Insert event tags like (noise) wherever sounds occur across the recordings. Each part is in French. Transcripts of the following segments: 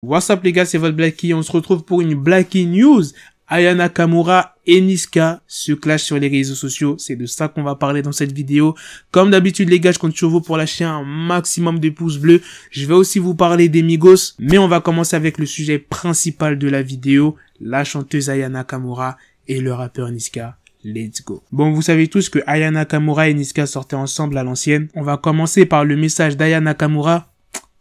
What's up les gars, c'est votre Blackie. on se retrouve pour une Blackie News. Ayana Kamura et Niska se clashent sur les réseaux sociaux, c'est de ça qu'on va parler dans cette vidéo. Comme d'habitude les gars, je compte sur vous pour lâcher un maximum de pouces bleus. Je vais aussi vous parler des Migos, mais on va commencer avec le sujet principal de la vidéo, la chanteuse Ayana Kamura et le rappeur Niska. Let's go. Bon, vous savez tous que Ayana Kamura et Niska sortaient ensemble à l'ancienne. On va commencer par le message d'Ayana Kamura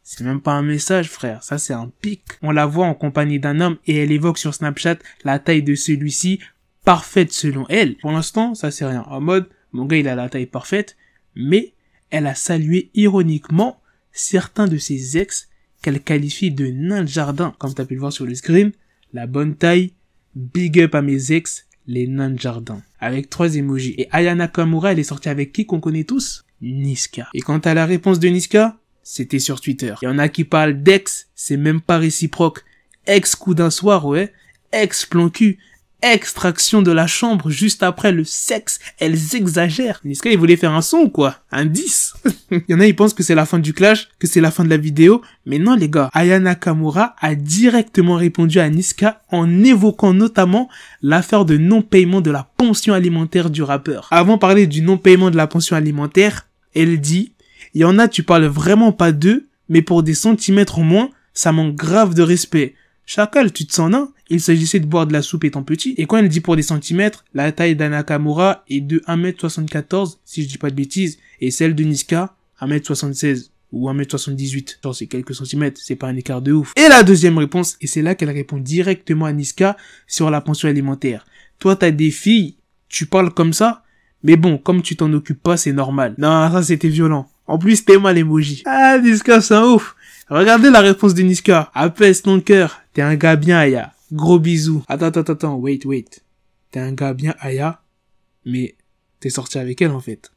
c'est même pas un message, frère. Ça, c'est un pic. On la voit en compagnie d'un homme et elle évoque sur Snapchat la taille de celui-ci, parfaite selon elle. Pour l'instant, ça, c'est rien. En mode, mon gars, il a la taille parfaite, mais elle a salué ironiquement certains de ses ex qu'elle qualifie de nains de jardin. Comme as pu le voir sur le screen, la bonne taille, big up à mes ex, les nains de jardin. Avec trois emojis. Et Ayana Kamura, elle est sortie avec qui qu'on connaît tous? Niska. Et quant à la réponse de Niska, c'était sur Twitter. Il y en a qui parlent d'ex, c'est même pas réciproque. Ex coup d'un soir, ouais. Ex plan cul. Extraction de la chambre juste après le sexe. Elles exagèrent. Niska, il voulait faire un son ou quoi Un (laughs) 10 Il y en a, ils pensent que c'est la fin du clash, que c'est la fin de la vidéo. Mais non, les gars. Ayana Kamura a directement répondu à Niska en évoquant notamment l'affaire de non-paiement de la pension alimentaire du rappeur. Avant de parler du non-paiement de la pension alimentaire, elle dit il y en a, tu parles vraiment pas d'eux, mais pour des centimètres au moins, ça manque grave de respect. Chacal, tu te sens un Il s'agissait de boire de la soupe étant petit, et quand elle dit pour des centimètres, la taille d'Anakamura est de 1m74, si je dis pas de bêtises, et celle de Niska, 1m76 ou 1m78. Genre, c'est quelques centimètres, c'est pas un écart de ouf. Et la deuxième réponse, et c'est là qu'elle répond directement à Niska sur la pension alimentaire. Toi, t'as des filles, tu parles comme ça, mais bon, comme tu t'en occupes pas, c'est normal. Non, ça c'était violent. En plus, t'es mal emoji. Ah, Niska, c'est un ouf. Regardez la réponse de Niska. Apaisse ton cœur. T'es un gars bien, Aya. Gros bisous. Attends, attends, attends. Wait, wait. T'es un gars bien, Aya. Mais t'es sorti avec elle, en fait.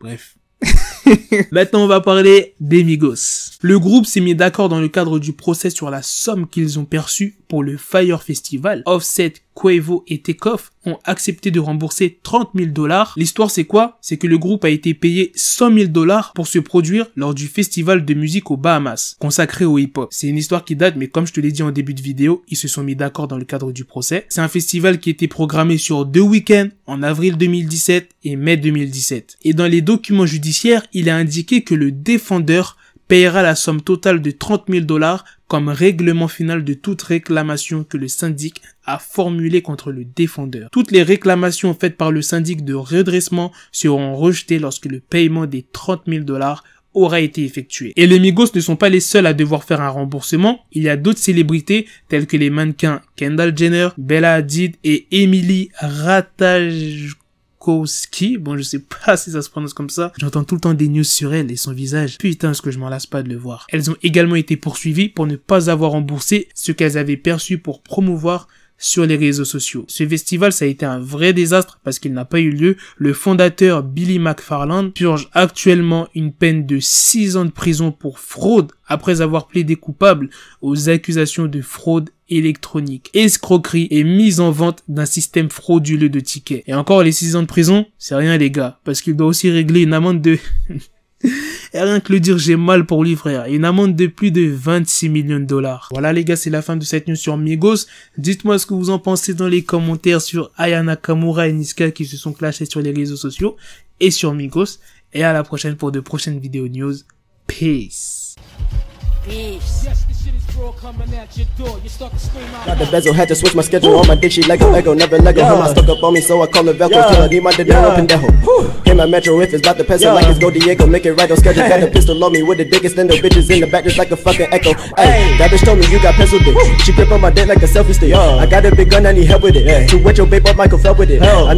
Bref. (laughs) Maintenant, on va parler des Migos. Le groupe s'est mis d'accord dans le cadre du procès sur la somme qu'ils ont perçue pour le Fire Festival. Offset, Quavo et Tekoff ont accepté de rembourser 30 000 dollars. L'histoire c'est quoi C'est que le groupe a été payé 100 000 dollars pour se produire lors du festival de musique aux Bahamas, consacré au hip-hop. C'est une histoire qui date, mais comme je te l'ai dit en début de vidéo, ils se sont mis d'accord dans le cadre du procès. C'est un festival qui était programmé sur deux week-ends, en avril 2017 et mai 2017. Et dans les documents judiciaires, il est indiqué que le défendeur payera la somme totale de 30 000 dollars comme règlement final de toute réclamation que le syndic a formulée contre le défendeur. Toutes les réclamations faites par le syndic de redressement seront rejetées lorsque le paiement des 30 000 dollars aura été effectué. Et les Migos ne sont pas les seuls à devoir faire un remboursement. Il y a d'autres célébrités telles que les mannequins Kendall Jenner, Bella Hadid et Emily Ratajkowski Bon, je sais pas (laughs) si ça se prononce comme ça. J'entends tout le temps des news sur elle et son visage. Putain, ce que je m'en lasse pas de le voir. Elles ont également été poursuivies pour ne pas avoir remboursé ce qu'elles avaient perçu pour promouvoir sur les réseaux sociaux. Ce festival, ça a été un vrai désastre parce qu'il n'a pas eu lieu. Le fondateur Billy McFarland purge actuellement une peine de 6 ans de prison pour fraude après avoir plaidé coupable aux accusations de fraude électronique, escroquerie et mise en vente d'un système frauduleux de tickets. Et encore les 6 ans de prison, c'est rien les gars, parce qu'il doit aussi régler une amende de (laughs) rien que le dire, j'ai mal pour lui, frère. Une amende de plus de 26 millions de dollars. Voilà, les gars, c'est la fin de cette news sur Migos. Dites-moi ce que vous en pensez dans les commentaires sur Ayana Kamura et Niska qui se sont clashés sur les réseaux sociaux et sur Migos. Et à la prochaine pour de prochaines vidéos news. Peace. Peace. Got the bezel, had to switch my schedule. Ooh. All my dick, she Lego, Lego, never Lego. Yeah. Him, I stuck up on me, so I call the Velcro. Yeah. Till I need my Dodero yeah. pendejo. Him, my metro if it's about the pencil. Yeah. Like it's Go Diego, make it right on schedule. Got the pistol on me with the biggest and the bitches in the back just like a fucking echo. Hey, that bitch told me you got pencil dick. She grip on my dick like a selfie stick. Yeah. I got a big gun, I need help with it. Yeah. To wet your babe up, Michael fell with it. Hell. I